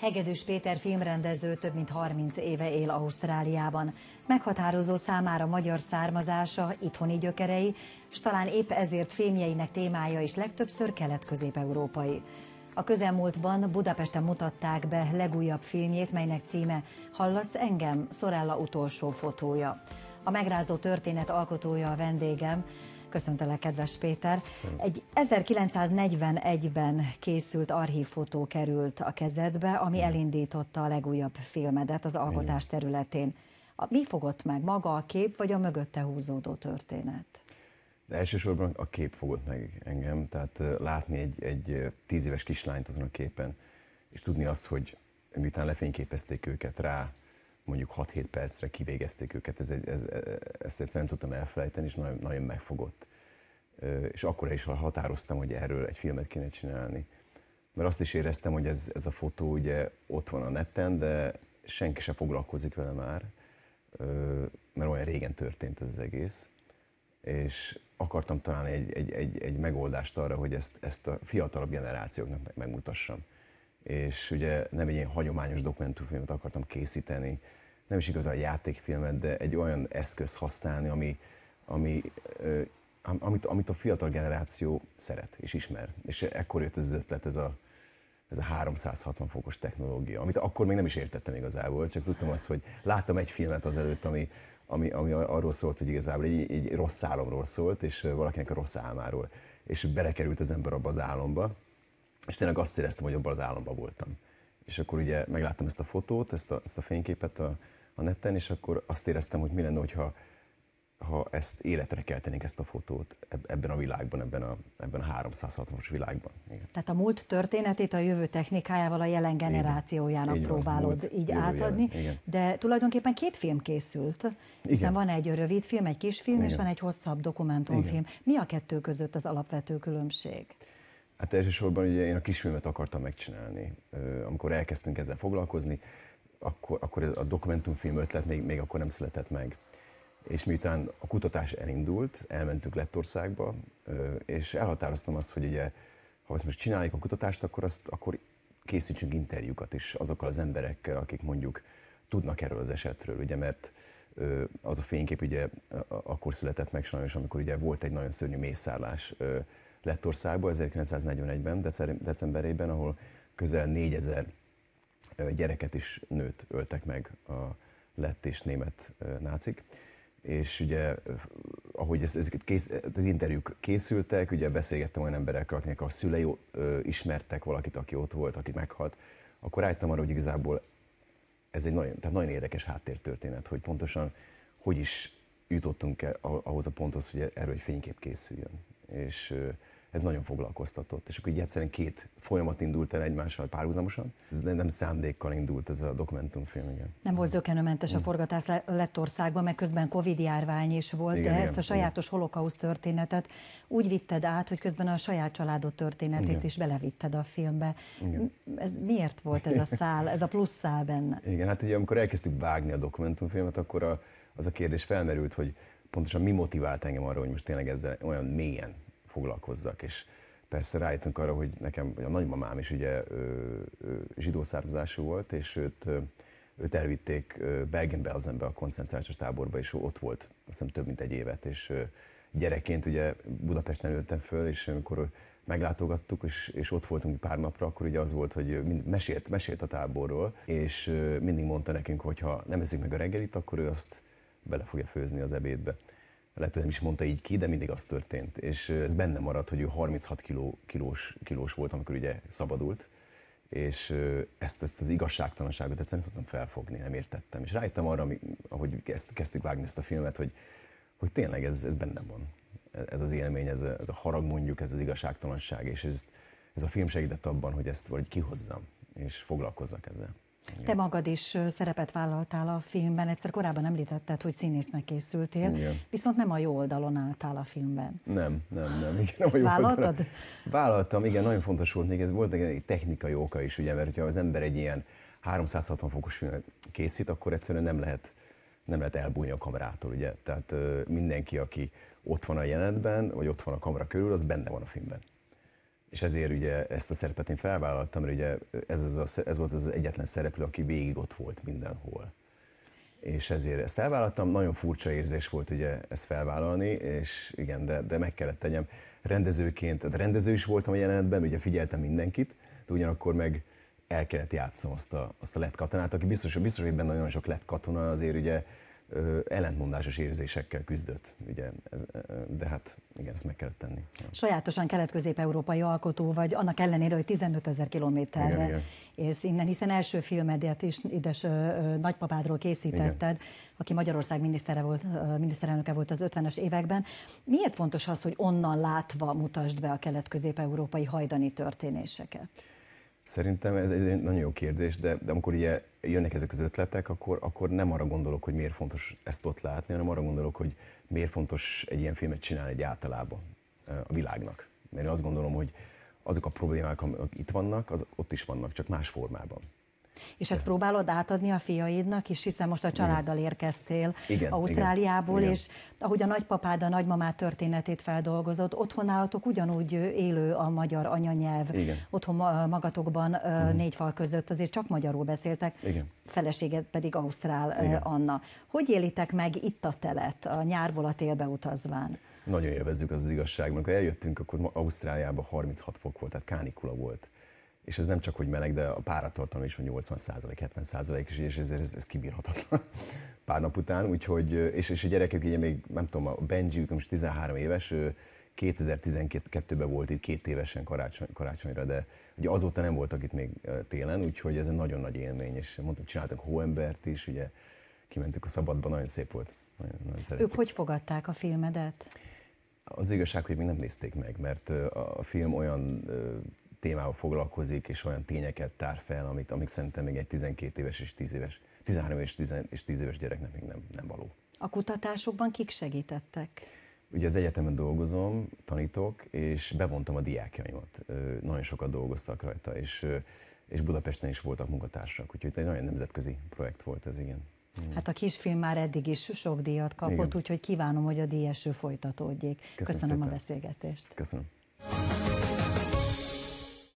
Hegedűs Péter filmrendező több mint 30 éve él Ausztráliában. Meghatározó számára magyar származása, itthoni gyökerei, és talán épp ezért filmjeinek témája is legtöbbször kelet-közép-európai. A közelmúltban Budapesten mutatták be legújabb filmjét, melynek címe Hallasz engem, Szorella utolsó fotója. A megrázó történet alkotója a vendégem, Köszöntelek, kedves Péter. Szerintem. Egy 1941-ben készült archívfotó került a kezedbe, ami Igen. elindította a legújabb filmedet az alkotás Igen. területén. Mi fogott meg, maga a kép, vagy a mögötte húzódó történet? De elsősorban a kép fogott meg engem, tehát látni egy, egy tíz éves kislányt azon a képen, és tudni azt, hogy miután lefényképezték őket rá, mondjuk 6-7 percre kivégezték őket, ez, egy, ez, ezt egyszerűen nem tudtam elfelejteni, és nagyon, nagyon megfogott és akkor is határoztam, hogy erről egy filmet kéne csinálni. Mert azt is éreztem, hogy ez, ez a fotó ugye ott van a neten, de senki se foglalkozik vele már, mert olyan régen történt ez az egész. És akartam találni egy, egy, egy, egy megoldást arra, hogy ezt, ezt a fiatalabb generációknak megmutassam. És ugye nem egy ilyen hagyományos dokumentumfilmet akartam készíteni, nem is igazán játékfilmet, de egy olyan eszköz használni, ami, ami amit, amit a fiatal generáció szeret és ismer. És ekkor jött ez az ötlet, ez a, ez a 360 fokos technológia, amit akkor még nem is értettem igazából, csak tudtam azt, hogy láttam egy filmet azelőtt, ami, ami, ami arról szólt, hogy igazából egy, egy rossz álomról szólt, és valakinek a rossz álmáról. És belekerült az ember abba az álomba, és tényleg azt éreztem, hogy abban az álomban voltam. És akkor ugye megláttam ezt a fotót, ezt a, ezt a fényképet a, a neten, és akkor azt éreztem, hogy mi lenne, hogyha ha ezt életre keltenénk ezt a fotót ebben a világban, ebben a, ebben a 360-as világban. Igen. Tehát a múlt történetét a jövő technikájával a jelen generációjának Igen. próbálod múlt, így átadni, Igen. de tulajdonképpen két film készült, hiszen Igen. van egy rövid film, egy kis film, Igen. és van egy hosszabb dokumentumfilm. Igen. Mi a kettő között az alapvető különbség? Hát elsősorban ugye én a kisfilmet akartam megcsinálni. Amikor elkezdtünk ezzel foglalkozni, akkor, akkor a dokumentumfilm ötlet még, még akkor nem született meg. És miután a kutatás elindult, elmentünk Lettországba, és elhatároztam azt, hogy ugye, ha most csináljuk a kutatást, akkor, azt, akkor készítsünk interjúkat is azokkal az emberekkel, akik mondjuk tudnak erről az esetről, ugye, mert az a fénykép ugye akkor született meg sajnos, amikor ugye volt egy nagyon szörnyű mészárlás Lettországban 1941-ben, decemberében, ahol közel 4000 gyereket is nőt öltek meg a lett és német nácik és ugye ahogy ez, ezeket kész, az interjúk készültek, ugye beszélgettem olyan emberekkel, akinek a szülei ö, ismertek valakit, aki ott volt, aki meghalt, akkor rájöttem arra, hogy igazából ez egy nagyon, tehát nagyon érdekes háttértörténet, hogy pontosan hogy is jutottunk el ahhoz a ponthoz, hogy erről egy fénykép készüljön. És ez nagyon foglalkoztatott. És akkor így egyszerűen két folyamat indult el egymással párhuzamosan. Ez nem szándékkal indult ez a dokumentumfilm, igen. Nem volt zökenőmentes a mm. forgatás Lettországban, meg közben Covid-járvány is volt, igen, de igen, ezt a sajátos igen. holokauszt történetet úgy vitted át, hogy közben a saját családod történetét igen. is belevitted a filmbe. Igen. Ez miért volt ez a szál, ez a plusz szál benne? Igen, hát ugye amikor elkezdtük vágni a dokumentumfilmet, akkor a, az a kérdés felmerült, hogy pontosan mi motivált engem arra, hogy most tényleg ezzel olyan mélyen foglalkozzak. És persze rájöttünk arra, hogy nekem a nagymamám is ugye zsidó származású volt, és őt, őt elvitték az ember a koncentrációs táborba, és ott volt azt hiszem több mint egy évet, és gyerekként ugye Budapesten ültem föl, és amikor meglátogattuk, és, és ott voltunk pár napra, akkor ugye az volt, hogy mind, mesélt, mesélt a táborról, és mindig mondta nekünk, hogy ha nem eszünk meg a reggelit, akkor ő azt bele fogja főzni az ebédbe lehet, hogy nem is mondta így ki, de mindig az történt. És ez benne maradt, hogy ő 36 kiló, kilós, kilós volt, amikor ugye szabadult, és ezt, ezt az igazságtalanságot egyszerűen nem tudtam felfogni, nem értettem. És rájöttem arra, ami, ahogy kezd, kezdtük vágni ezt a filmet, hogy, hogy tényleg ez, ez bennem van. Ez az élmény, ez a, ez a harag mondjuk, ez az igazságtalanság, és ez, ez a film segített abban, hogy ezt vagy kihozzam, és foglalkozzak ezzel. Igen. Te magad is szerepet vállaltál a filmben, egyszer korábban említetted, hogy színésznek készültél, Igen. viszont nem a jó oldalon álltál a filmben. Nem, nem, nem. Igen, nem Ezt a jó vállaltad? Oldalon. Vállaltam, igen, nagyon fontos volt még, ez volt egy technikai oka is, ugye, mert hogyha az ember egy ilyen 360 fokos filmet készít, akkor egyszerűen nem lehet, nem lehet elbújni a kamerától, ugye? Tehát mindenki, aki ott van a jelenetben, vagy ott van a kamera körül, az benne van a filmben és ezért ugye ezt a szerepet én felvállaltam, mert ugye ez, az a, ez volt az egyetlen szereplő, aki végig ott volt mindenhol. És ezért ezt elvállaltam, nagyon furcsa érzés volt ugye ezt felvállalni, és igen, de, de meg kellett tegyem. Rendezőként, de hát rendező is voltam a jelenetben, ugye figyeltem mindenkit, de ugyanakkor meg el kellett játszom azt a, azt a lett katonát, aki biztos, biztos, hogy benne nagyon sok lett katona, azért ugye ellentmondásos érzésekkel küzdött, ugye, ez, de hát igen, ezt meg kellett tenni. Sajátosan kelet-közép-európai alkotó vagy, annak ellenére, hogy 15 ezer kilométerre és innen, hiszen első filmedet is ides nagypapádról készítetted, igen. aki Magyarország minisztere volt, miniszterelnöke volt az 50-es években. Miért fontos az, hogy onnan látva mutasd be a kelet-közép-európai hajdani történéseket? Szerintem ez, egy nagyon jó kérdés, de, de amikor ugye jönnek ezek az ötletek, akkor, akkor nem arra gondolok, hogy miért fontos ezt ott látni, hanem arra gondolok, hogy miért fontos egy ilyen filmet csinálni egy általában a világnak. Mert én azt gondolom, hogy azok a problémák, amik itt vannak, az ott is vannak, csak más formában. És ezt próbálod átadni a fiaidnak is, hiszen most a családdal érkeztél igen, Ausztráliából, igen, és ahogy a nagypapád, a nagymamád történetét feldolgozott, otthon nálatok ugyanúgy élő a magyar anyanyelv. Igen. Otthon magatokban igen. Mhm. négy fal között azért csak magyarul beszéltek, igen. feleséged pedig Ausztrál igen. Anna. Hogy élitek meg itt a telet, a nyárból a télbe utazván? Nagyon élvezzük az, az igazság, amikor eljöttünk, akkor Ausztráliában 36 fok volt, tehát kánikula volt és ez nem csak, hogy meleg, de a páratartalom is van 80 70 százalék, és ezért ez, ez kibírhatatlan pár nap után, úgyhogy, és, és a gyerekek ugye még, nem tudom, a Benji, most 13 éves, 2012-ben volt itt két évesen karácsony, karácsonyra, de ugye azóta nem voltak itt még télen, úgyhogy ez egy nagyon nagy élmény, és mondtam, csináltak hóembert is, ugye kimentük a szabadba, nagyon szép volt. Nagyon, nagyon ők hogy fogadták a filmedet? Az igazság, hogy még nem nézték meg, mert a film olyan témával foglalkozik, és olyan tényeket tár fel, amit, amik szerintem még egy 12 éves és 10 éves, 13 és 10, és 10 éves gyereknek még nem, nem való. A kutatásokban kik segítettek? Ugye az egyetemen dolgozom, tanítok, és bevontam a diákjaimat. Nagyon sokat dolgoztak rajta, és, és Budapesten is voltak munkatársak, úgyhogy egy nagyon nemzetközi projekt volt ez, igen. Mm. Hát a kisfilm már eddig is sok díjat kapott, Igen. úgyhogy kívánom, hogy a díjeső folytatódjék. Köszönöm, Köszönöm a beszélgetést. Köszönöm.